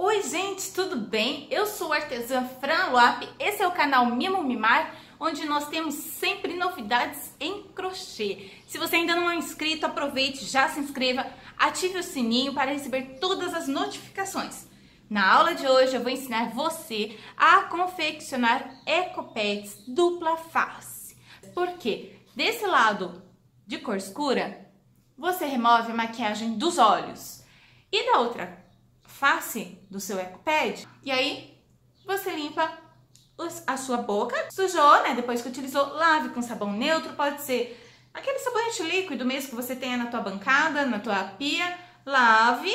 Oi gente, tudo bem? Eu sou a artesã Fran Lop, esse é o canal Mimo Mimar, onde nós temos sempre novidades em crochê. Se você ainda não é inscrito, aproveite, já se inscreva, ative o sininho para receber todas as notificações. Na aula de hoje eu vou ensinar você a confeccionar ecopads dupla face. Porque desse lado de cor escura, você remove a maquiagem dos olhos. E da outra face do seu EcoPad. E aí você limpa a sua boca, sujou, né? Depois que utilizou, lave com sabão neutro, pode ser aquele sabonete líquido mesmo que você tenha na tua bancada, na tua pia, lave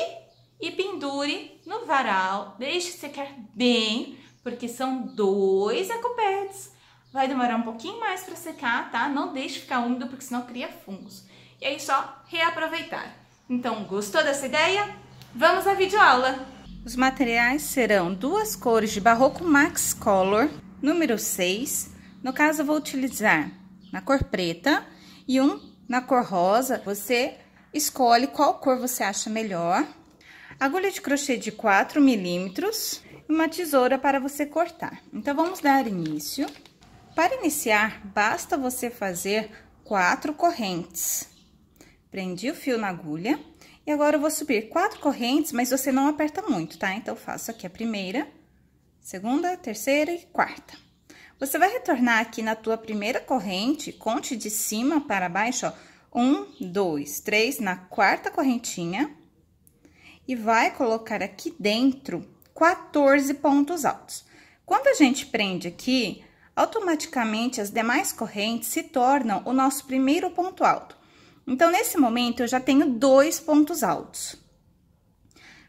e pendure no varal, deixe secar bem, porque são dois ecopads. Vai demorar um pouquinho mais para secar, tá? Não deixe ficar úmido, porque senão cria fungos. E aí só reaproveitar. Então, gostou dessa ideia? Vamos à videoaula. Os materiais serão duas cores de Barroco Max Color, número 6. No caso, eu vou utilizar na cor preta e um na cor rosa. Você escolhe qual cor você acha melhor. Agulha de crochê de 4 milímetros e uma tesoura para você cortar. Então, vamos dar início. Para iniciar, basta você fazer quatro correntes. Prendi o fio na agulha. E agora, eu vou subir quatro correntes, mas você não aperta muito, tá? Então, eu faço aqui a primeira, segunda, terceira e quarta. Você vai retornar aqui na tua primeira corrente, conte de cima para baixo, ó. Um, dois, três, na quarta correntinha. E vai colocar aqui dentro 14 pontos altos. Quando a gente prende aqui, automaticamente as demais correntes se tornam o nosso primeiro ponto alto. Então, nesse momento, eu já tenho dois pontos altos.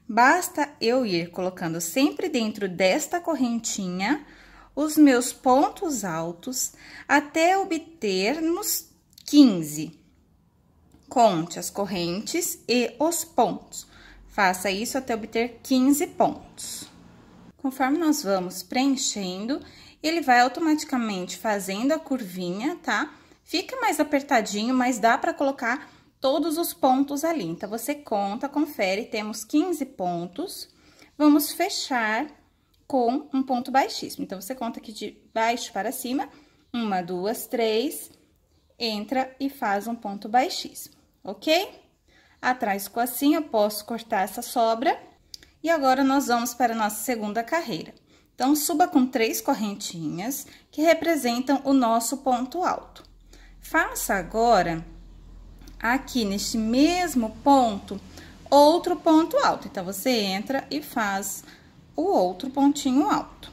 Basta eu ir colocando sempre dentro desta correntinha os meus pontos altos até obtermos 15. Conte as correntes e os pontos. Faça isso até obter 15 pontos. Conforme nós vamos preenchendo, ele vai automaticamente fazendo a curvinha, tá? Fica mais apertadinho, mas dá para colocar todos os pontos ali. Então, você conta, confere, temos 15 pontos. Vamos fechar com um ponto baixíssimo. Então, você conta aqui de baixo para cima, uma, duas, três, entra e faz um ponto baixíssimo, ok? Atrás com assim, eu posso cortar essa sobra. E agora, nós vamos para a nossa segunda carreira. Então, suba com três correntinhas que representam o nosso ponto alto. Faça agora, aqui neste mesmo ponto, outro ponto alto. Então, você entra e faz o outro pontinho alto.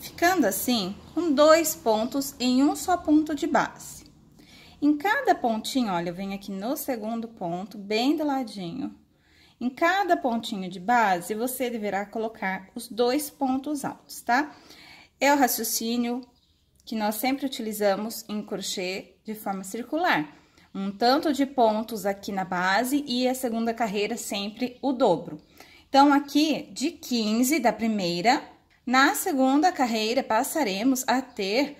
Ficando assim, com dois pontos em um só ponto de base. Em cada pontinho, olha, eu venho aqui no segundo ponto, bem do ladinho. Em cada pontinho de base, você deverá colocar os dois pontos altos, tá? É o raciocínio que nós sempre utilizamos em crochê, de forma circular. Um tanto de pontos aqui na base e a segunda carreira sempre o dobro. Então, aqui de 15 da primeira, na segunda carreira passaremos a ter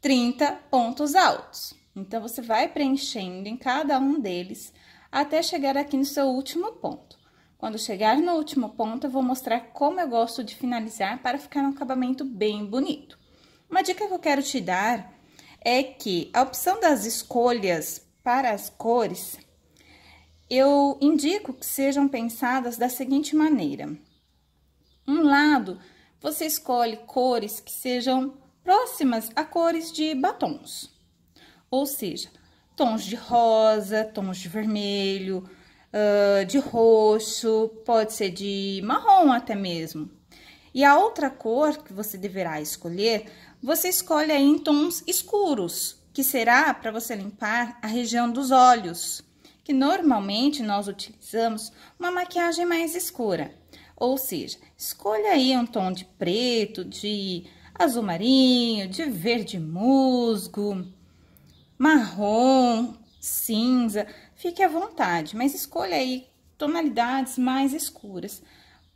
30 pontos altos. Então, você vai preenchendo em cada um deles até chegar aqui no seu último ponto. Quando chegar no último ponto, eu vou mostrar como eu gosto de finalizar para ficar um acabamento bem bonito. Uma dica que eu quero te dar é que a opção das escolhas para as cores, eu indico que sejam pensadas da seguinte maneira. Um lado, você escolhe cores que sejam próximas a cores de batons, ou seja, tons de rosa, tons de vermelho, ah, de roxo, pode ser de marrom até mesmo. E a outra cor que você deverá escolher você escolhe aí em tons escuros, que será para você limpar a região dos olhos, que normalmente nós utilizamos uma maquiagem mais escura. Ou seja, escolha aí um tom de preto, de azul marinho, de verde musgo, marrom, cinza, fique à vontade, mas escolha aí tonalidades mais escuras,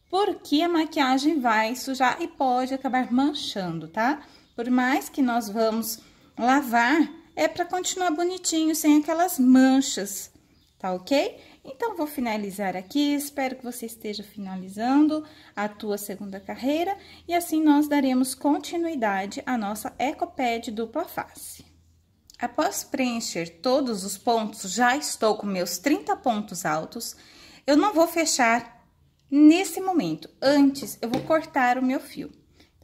porque a maquiagem vai sujar e pode acabar manchando, tá? Por mais que nós vamos lavar, é para continuar bonitinho, sem aquelas manchas, tá ok? Então, vou finalizar aqui, espero que você esteja finalizando a tua segunda carreira e assim nós daremos continuidade à nossa Ecopad dupla face. Após preencher todos os pontos, já estou com meus 30 pontos altos, eu não vou fechar nesse momento, antes eu vou cortar o meu fio.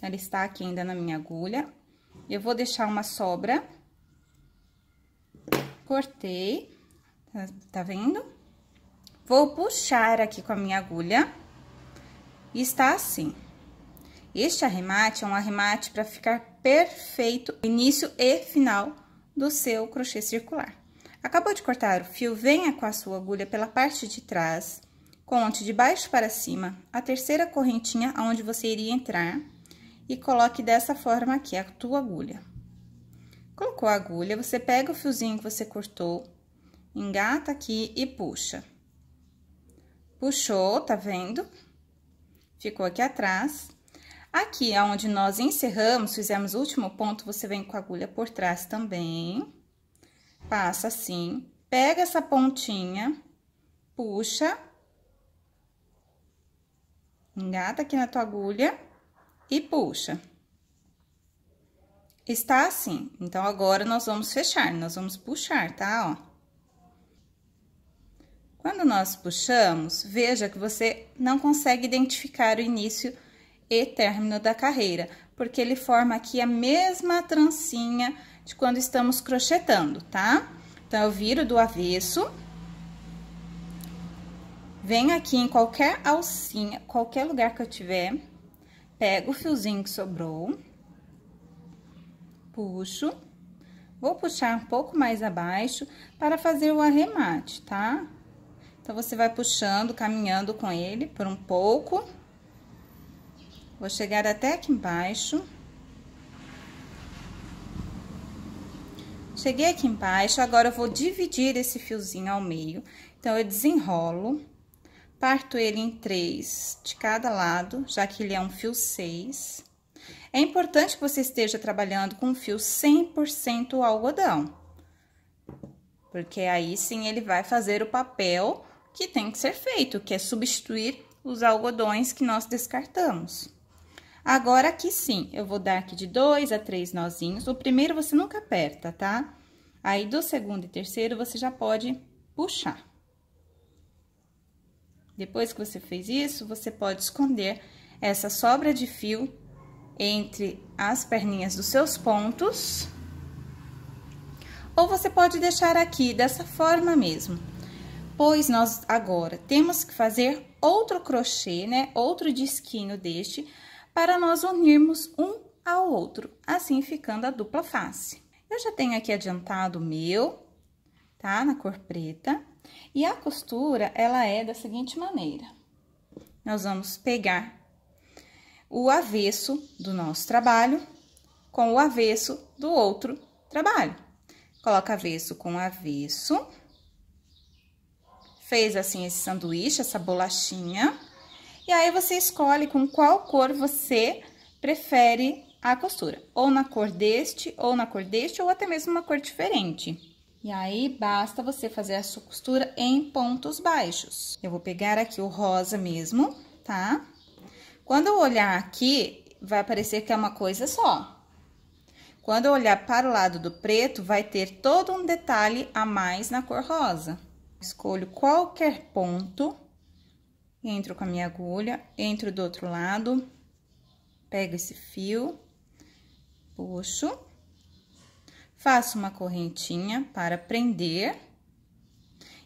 Ela está aqui ainda na minha agulha. Eu vou deixar uma sobra. Cortei. Tá, tá vendo? Vou puxar aqui com a minha agulha. E está assim. Este arremate é um arremate para ficar perfeito início e final do seu crochê circular. Acabou de cortar o fio, venha com a sua agulha pela parte de trás, conte de baixo para cima a terceira correntinha aonde você iria entrar e coloque dessa forma aqui a tua agulha. Colocou a agulha, você pega o fiozinho que você cortou, engata aqui e puxa. Puxou, tá vendo? Ficou aqui atrás. Aqui, onde nós encerramos, fizemos o último ponto, você vem com a agulha por trás também. Passa assim, pega essa pontinha, puxa. Engata aqui na tua agulha e puxa. Está assim. Então, agora nós vamos fechar, nós vamos puxar, tá? Ó. Quando nós puxamos, veja que você não consegue identificar o início e término da carreira, porque ele forma aqui a mesma trancinha de quando estamos crochetando, tá? Então, eu viro do avesso. Venho aqui em qualquer alcinha, qualquer lugar que eu tiver, pego o fiozinho que sobrou, puxo, vou puxar um pouco mais abaixo para fazer o arremate, tá? Então, você vai puxando, caminhando com ele por um pouco. Vou chegar até aqui embaixo. Cheguei aqui embaixo, agora eu vou dividir esse fiozinho ao meio. Então, eu desenrolo. Parto ele em três de cada lado, já que ele é um fio 6. É importante que você esteja trabalhando com fio 100% algodão. Porque aí sim ele vai fazer o papel que tem que ser feito, que é substituir os algodões que nós descartamos. Agora, aqui sim, eu vou dar aqui de dois a três nozinhos. O primeiro você nunca aperta, tá? Aí, do segundo e terceiro, você já pode puxar. Depois que você fez isso, você pode esconder essa sobra de fio entre as perninhas dos seus pontos. Ou você pode deixar aqui dessa forma mesmo. Pois nós agora temos que fazer outro crochê, né? Outro disquinho deste, para nós unirmos um ao outro, assim ficando a dupla face. Eu já tenho aqui adiantado o meu, tá? Na cor preta. E a costura, ela é da seguinte maneira. Nós vamos pegar o avesso do nosso trabalho com o avesso do outro trabalho. Coloca avesso com avesso. Fez assim esse sanduíche, essa bolachinha. E aí, você escolhe com qual cor você prefere a costura. Ou na cor deste, ou na cor deste, ou até mesmo uma cor diferente. E aí, basta você fazer a sua costura em pontos baixos. Eu vou pegar aqui o rosa mesmo, tá? Quando eu olhar aqui, vai parecer que é uma coisa só. Quando eu olhar para o lado do preto, vai ter todo um detalhe a mais na cor rosa. Escolho qualquer ponto, entro com a minha agulha, entro do outro lado, pego esse fio, puxo Faço uma correntinha para prender.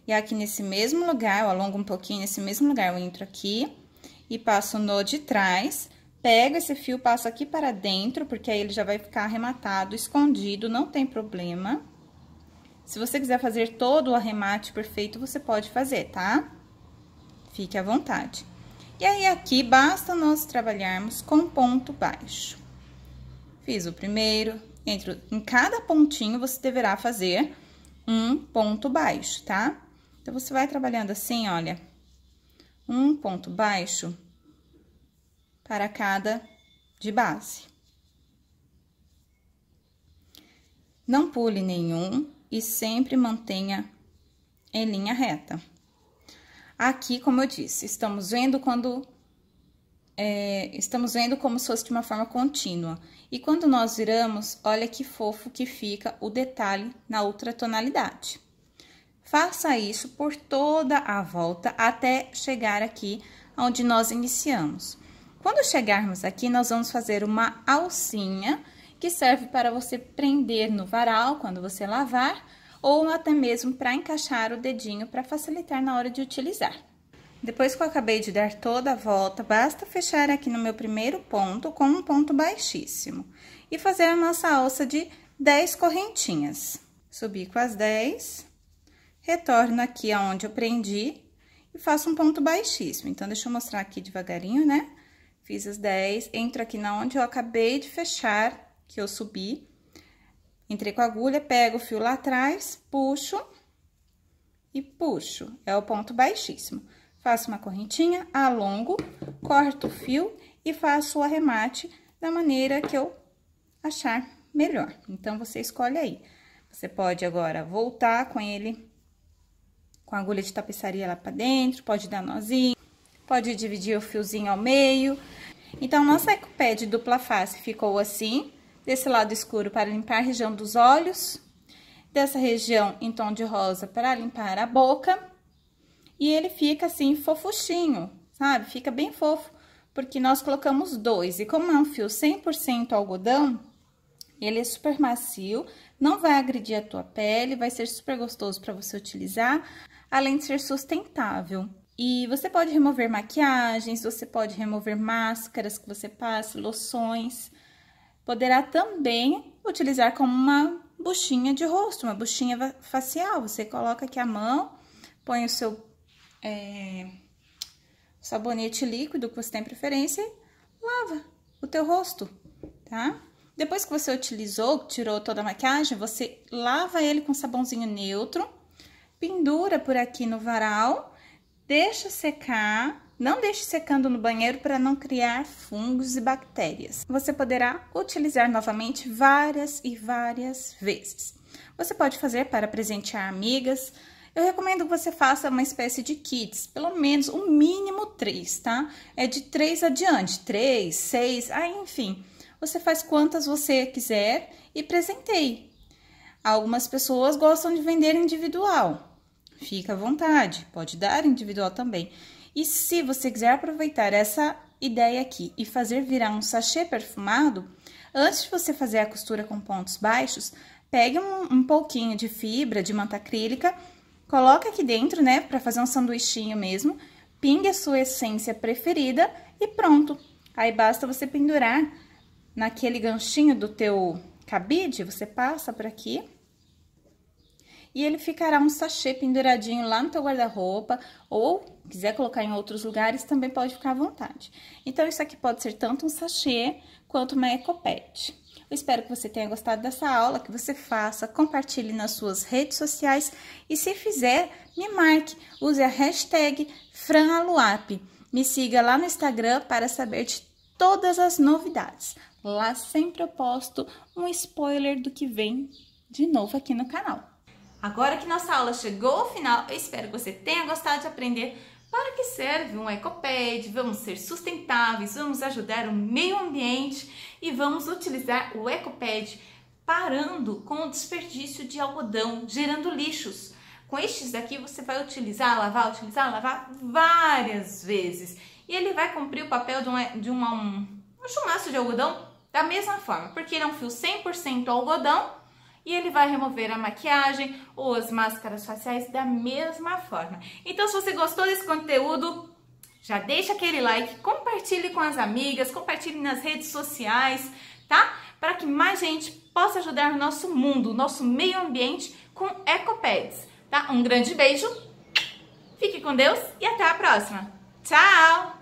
E aqui nesse mesmo lugar, eu alongo um pouquinho nesse mesmo lugar, eu entro aqui e passo o nó de trás. Pego esse fio, passo aqui para dentro, porque aí ele já vai ficar arrematado, escondido, não tem problema. Se você quiser fazer todo o arremate perfeito, você pode fazer, tá? Fique à vontade. E aí, aqui, basta nós trabalharmos com ponto baixo. Fiz o primeiro, entre, em cada pontinho, você deverá fazer um ponto baixo, tá? Então, você vai trabalhando assim, olha, um ponto baixo para cada de base. Não pule nenhum e sempre mantenha em linha reta. Aqui, como eu disse, estamos vendo quando é, estamos vendo como se fosse de uma forma contínua. E quando nós viramos, olha que fofo que fica o detalhe na outra tonalidade. Faça isso por toda a volta até chegar aqui onde nós iniciamos. Quando chegarmos aqui, nós vamos fazer uma alcinha que serve para você prender no varal quando você lavar ou até mesmo para encaixar o dedinho para facilitar na hora de utilizar. Depois que eu acabei de dar toda a volta, basta fechar aqui no meu primeiro ponto com um ponto baixíssimo. E fazer a nossa alça de 10 correntinhas. Subi com as 10, retorno aqui aonde eu prendi e faço um ponto baixíssimo. Então, deixa eu mostrar aqui devagarinho, né? Fiz as 10, entro aqui na onde eu acabei de fechar, que eu subi. Entrei com a agulha, pego o fio lá atrás, puxo e puxo. É o ponto baixíssimo. Faço uma correntinha, alongo, corto o fio e faço o arremate da maneira que eu achar melhor. Então, você escolhe aí. Você pode agora voltar com ele, com a agulha de tapeçaria lá pra dentro, pode dar nozinho, pode dividir o fiozinho ao meio. Então, nossa ecopé de dupla face ficou assim, desse lado escuro para limpar a região dos olhos, dessa região em tom de rosa para limpar a boca e ele fica assim fofuchinho, sabe? Fica bem fofo, porque nós colocamos dois. E como é um fio 100% algodão, ele é super macio, não vai agredir a tua pele, vai ser super gostoso para você utilizar, além de ser sustentável. E você pode remover maquiagens, você pode remover máscaras que você passa, loções. Poderá também utilizar como uma buchinha de rosto, uma buchinha facial. Você coloca aqui a mão, põe o seu é, sabonete líquido que você tem preferência e lava o teu rosto, tá? Depois que você utilizou, tirou toda a maquiagem, você lava ele com sabãozinho neutro, pendura por aqui no varal, deixa secar, não deixe secando no banheiro para não criar fungos e bactérias. Você poderá utilizar novamente várias e várias vezes. Você pode fazer para presentear amigas, eu recomendo que você faça uma espécie de kits, pelo menos o um mínimo três, tá? É de três adiante, três, seis, aí ah, enfim. Você faz quantas você quiser e presenteie. Algumas pessoas gostam de vender individual. Fica à vontade, pode dar individual também. E se você quiser aproveitar essa ideia aqui e fazer virar um sachê perfumado, antes de você fazer a costura com pontos baixos, pegue um, um pouquinho de fibra de manta acrílica Coloca aqui dentro, né, para fazer um sanduichinho mesmo. Pingue a sua essência preferida e pronto. Aí basta você pendurar naquele ganchinho do teu cabide, você passa por aqui. E ele ficará um sachê penduradinho lá no teu guarda-roupa, ou quiser colocar em outros lugares, também pode ficar à vontade. Então, isso aqui pode ser tanto um sachê quanto uma ecopete. Eu espero que você tenha gostado dessa aula, que você faça, compartilhe nas suas redes sociais e se fizer, me marque, use a hashtag FranAluap. Me siga lá no Instagram para saber de todas as novidades. Lá sempre eu posto um spoiler do que vem de novo aqui no canal. Agora que nossa aula chegou ao final, eu espero que você tenha gostado de aprender para que serve um ecopad? Vamos ser sustentáveis, vamos ajudar o meio ambiente e vamos utilizar o ecopad parando com o desperdício de algodão, gerando lixos. Com estes daqui você vai utilizar, lavar, utilizar, lavar várias vezes. E ele vai cumprir o papel de um, de uma, um, um chumaço de algodão da mesma forma, porque ele é um fio 100% algodão e ele vai remover a maquiagem ou as máscaras faciais da mesma forma. Então, se você gostou desse conteúdo, já deixa aquele like, compartilhe com as amigas, compartilhe nas redes sociais, tá? Para que mais gente possa ajudar o nosso mundo, o nosso meio ambiente com ecopads, tá? Um grande beijo, fique com Deus e até a próxima. Tchau!